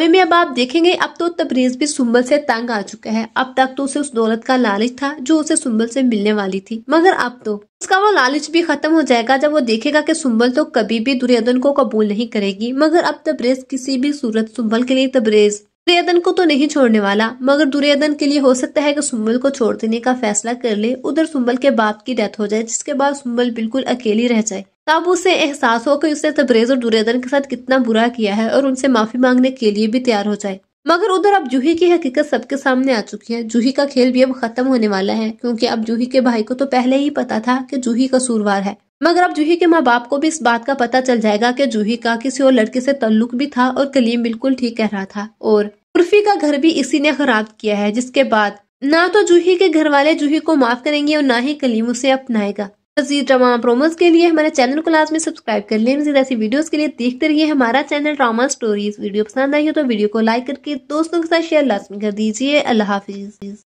में, में अब आप देखेंगे अब तो तबरेज भी सुम्बल से तंग आ चुका है अब तक तो उसे उस दौलत का लालच था जो उसे सुम्बल से मिलने वाली थी मगर अब तो उसका वो लालच भी खत्म हो जाएगा जब वो देखेगा कि सुम्बल तो कभी भी दुर्योधन को कबूल नहीं करेगी मगर अब तबरेज किसी भी सूरत सुम्बल के लिए तबरेज दुर्योधन को तो नहीं छोड़ने वाला मगर दुर्योधन के लिए हो सकता है की सुम्बल को छोड़ देने का फैसला कर ले उधर सुम्बल के बाप की डेथ हो जाए जिसके बाद सुम्बल बिल्कुल अकेली रह जाए तब उसे एहसास हो कि उसने तबरेज और दुरेदन के साथ कितना बुरा किया है और उनसे माफी मांगने के लिए भी तैयार हो जाए मगर उधर अब जूही की हकीकत सबके सामने आ चुकी है जूही का खेल भी अब खत्म होने वाला है क्योंकि अब जूही के भाई को तो पहले ही पता था कि जूही कसूरवार है मगर अब जूही के माँ बाप को भी इस बात का पता चल जाएगा कि जूही का किसी और लड़के से तल्लुक भी था और कलीम बिल्कुल ठीक कह रहा था और उर्फी का घर भी इसी ने खराब किया है जिसके बाद ना तो जूही के घर वाले जूही को माफ करेंगे और ना ही कलीम उसे अपनाएगा मजीद ड्रामा प्रोमोज के लिए हमारे चैनल को लाजमी सब्सक्राइब कर लें मजीद ऐसी वीडियोस के लिए देखते रहिए हमारा चैनल ड्रामा स्टोरीज वीडियो पसंद आई हो तो वीडियो को लाइक करके दोस्तों के साथ शेयर लाजमी कर दीजिए अल्लाह हाफिज़